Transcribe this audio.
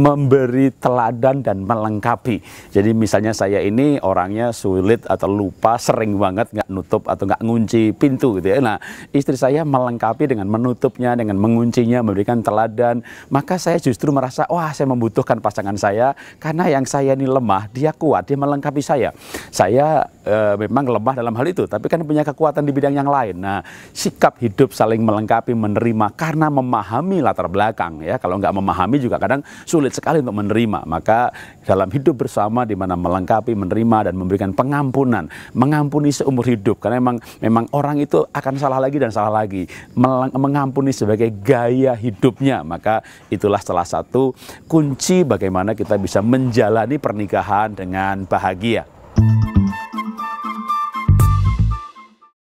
memberi teladan dan melengkapi. Jadi misalnya saya ini orangnya sulit atau lupa, sering banget nggak nutup atau nggak ngunci pintu gitu ya. Nah, istri saya melengkapi dengan menutupnya, dengan menguncinya, memberikan teladan. Maka saya justru merasa, wah saya membutuhkan pasangan saya karena yang saya ini lemah, dia kuat, dia melengkapi saya. Saya e, memang lemah dalam hal itu, tapi kan punya kekuatan di bidang yang lain. Nah, sikap hidup saling melengkapi, menerima karena memahami latar belakang ya. Kalau nggak memahami juga kadang sulit sekali untuk menerima. Maka dalam hidup bersama di mana melengkapi, menerima dan memberikan pengampunan, mengampuni seumur hidup karena memang memang orang itu akan salah lagi dan salah lagi. Melang, mengampuni sebagai gaya hidupnya. Maka itulah salah satu kunci bagaimana kita bisa menjalani pernikahan dengan bahagia.